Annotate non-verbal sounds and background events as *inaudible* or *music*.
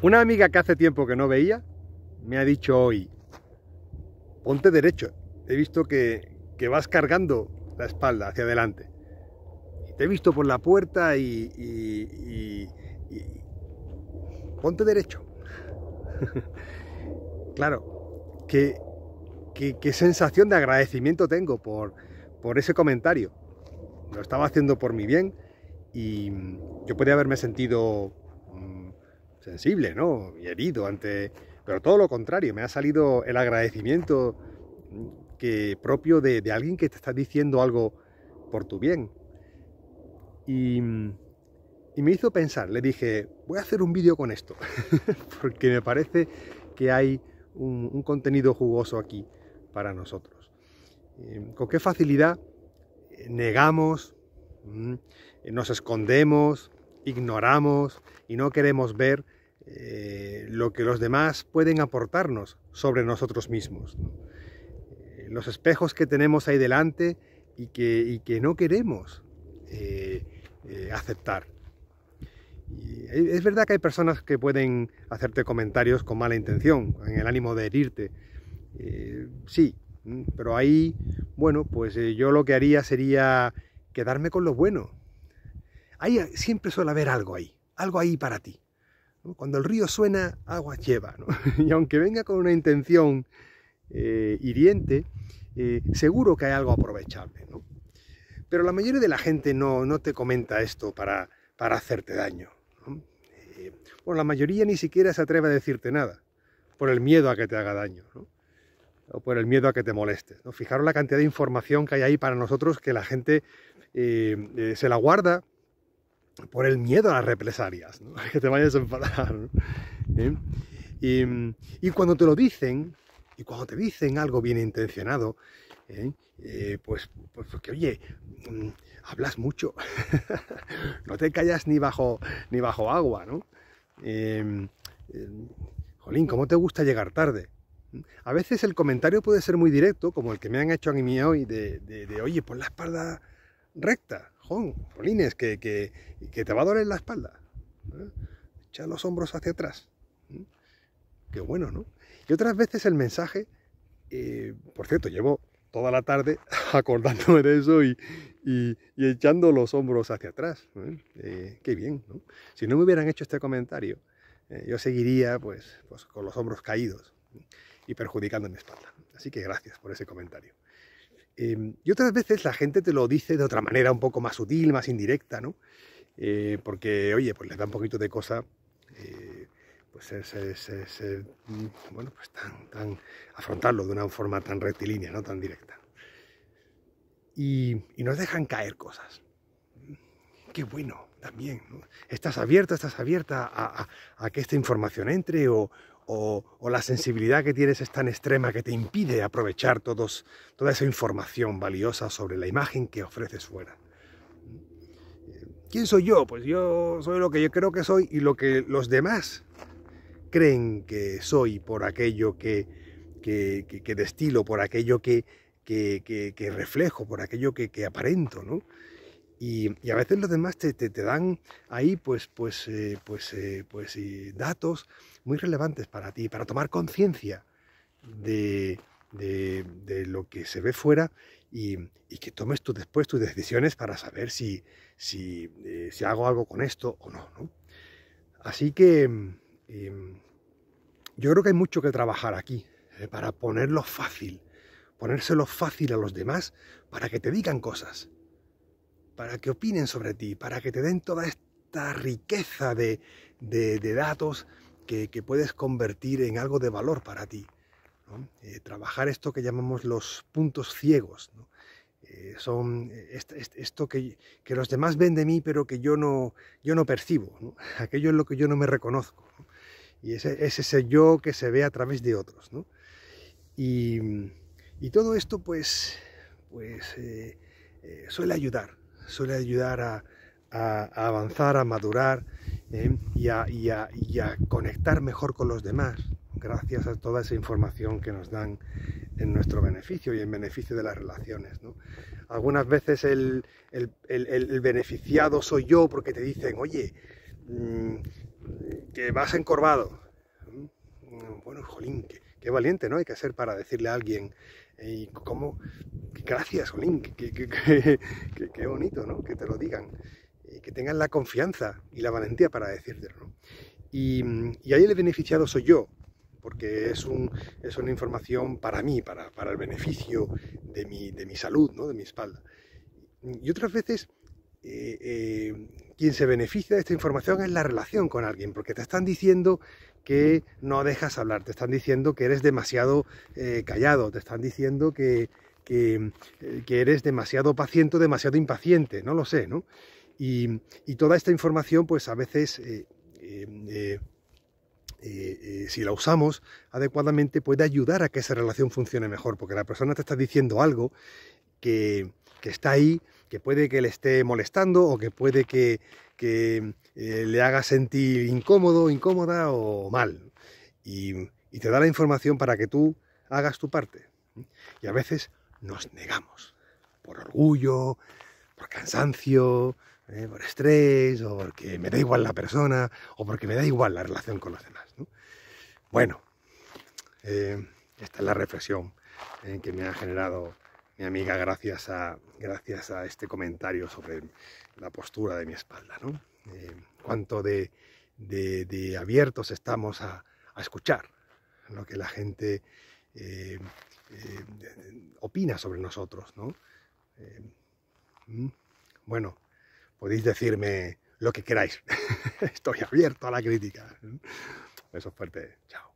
Una amiga que hace tiempo que no veía me ha dicho hoy, ponte derecho, he visto que, que vas cargando la espalda hacia adelante. Y te he visto por la puerta y, ponte derecho. *laughs* claro, qué, qué, sensación de agradecimiento tengo por, por ese comentario. Lo estaba haciendo por mi bien y yo podía haberme sentido sensible, ¿no? Y herido ante... Pero todo lo contrario, me ha salido el agradecimiento que propio de, alguien que te está diciendo algo por tu bien. Y, me hizo pensar, le dije, voy a hacer un vídeo con esto, *laughs* porque me parece que hay un, contenido jugoso aquí para nosotros. con qué facilidad negamos, mm, nos escondemos, ignoramos y no queremos ver eh, lo que los demás pueden aportarnos sobre nosotros mismos. Eh, los espejos que tenemos ahí delante y que, no queremos eh, aceptar. es verdad que hay personas que pueden hacerte comentarios con mala intención, en el ánimo de herirte. sí, mm, pero ahí, bueno, pues yo lo que haría sería quedarme con lo bueno. Ahí siempre suele haber algo ahí, algo ahí para ti cuando el río suena, agua lleva. *laughs* Y aunque venga con una intención eh, hiriente, eh, seguro que hay algo aprovechable. Pero la mayoría de la gente no, no te comenta esto para, para hacerte daño. Eh, bueno, la mayoría ni siquiera se atreve a decirte nada, por el miedo a que te haga daño, o por el miedo a que te moleste. Fijaros la cantidad de información que hay ahí para nosotros que la gente se la guarda por el miedo a las represalias, ¿no? *laughs* que te vayas a enfadar. ¿Eh? Y, cuando te lo dicen, y cuando te dicen algo bien intencionado, ¿eh? Eh, pues, porque pues, pues oye, mm, hablas mucho, *laughs* no te callas ni bajo, ni bajo agua, ¿no? Em, em, jolín, ¿cómo te gusta llegar tarde? A veces el comentario puede ser muy directo, como el que me han hecho a mí hoy, de, de oye, pon la espalda recta, Rolines, que, te va a doler la espalda. ¿eh? Echa los hombros hacia atrás. ¿eh? Qué bueno, ¿no? Y otras veces el mensaje, eh, por cierto, llevo toda la tarde *laughs* acordándome de eso y, echando los hombros hacia atrás. qué bien, ¿no? Si no me hubieran hecho este comentario, yo seguiría pues, pues, con los hombros caídos y perjudicando mi espalda. Así que gracias por ese comentario. Em, y otras veces la gente te lo dice de otra manera, un poco más sutil, más indirecta, ¿no? Eh, porque, oye, pues les da un poquito de cosa, eh, pues mm, bueno, pues tan, tan, afrontarlo de una forma tan rectilínea, ¿no? Tan directa. Y, nos dejan caer cosas. Qué bueno también, ¿no? Estás abierta, estás abierta a, a que esta información entre o, o, la sensibilidad que tienes es tan extrema que te impide aprovechar todos, toda esa información valiosa sobre la imagen que ofreces fuera. ¿Quién soy yo? Pues yo soy lo que yo creo que soy y lo que los demás creen que soy por aquello que, que, destilo, por aquello que, que, reflejo, por aquello que, aparento, ¿no? Y, a veces los demás te, te, dan ahí pues, pues, eh, pues, eh, pues eh, datos muy relevantes para ti, para tomar conciencia de, lo que se ve fuera y, que tomes tú después tus decisiones para saber si, si, eh, si hago algo con esto o no. Así que mm, em, yo creo que hay mucho que trabajar aquí eh, para ponerlo fácil, ponérselo fácil a los demás para que te digan cosas, para que opinen sobre ti, para que te den toda esta riqueza de datos que, puedes convertir en algo de valor para ti. Eh, trabajar esto que llamamos los puntos ciegos. Eh, son eh, esto que, los demás ven de mí, pero que yo no, yo no percibo. *laughs* Aquello es lo que yo no me reconozco. Y es ese yo que se ve a través de otros. Y, y, todo esto, pues, pues suele ayudar. Suele ayudar a avanzar, a madurar ¿eh? y, a, conectar mejor con los demás, gracias a toda esa información que nos dan en nuestro beneficio y en beneficio de las relaciones. Algunas veces el, beneficiado soy yo porque te dicen, oye, mm, que vas encorvado. Mm, bueno, jolín, qué, valiente, ¿no? Hay que ser para decirle a alguien, y ¿cómo? Gracias, jolín, qué, qué, qué bonito, ¿no? Que te lo digan que tengan la confianza y la valentía para decírtelo. ¿no? Y, ahí el beneficiado soy yo, porque es, una información para mí, para, el beneficio de mi, salud, ¿no? de mi espalda. Y otras veces eh, eh, quien se beneficia de esta información es la relación con alguien, porque te están diciendo que no dejas hablar, te están diciendo que eres demasiado eh, callado, te están diciendo que, que eres demasiado paciente, demasiado impaciente, no lo sé, ¿no? Y, toda esta información, pues a veces, eh, eh, eh, si la usamos adecuadamente, puede ayudar a que esa relación funcione mejor, porque la persona te está diciendo algo que, está ahí, que puede que le esté molestando o que puede que, le haga sentir incómodo, incómoda o mal. y, te da la información para que tú hagas tu parte. Y a veces nos negamos, por orgullo, por cansancio, ¿eh? por estrés, o porque me da igual la persona, o porque me da igual la relación con los demás. Bueno, eh, esta es la reflexión eh, que me ha generado mi amiga gracias a, gracias a este comentario sobre la postura de mi espalda. cuánto de, abiertos estamos a, escuchar lo que la gente opina sobre nosotros, mm, bueno, podéis decirme lo que queráis. *laughs* Estoy abierto a la crítica. ¿eh? es fuerte Chao.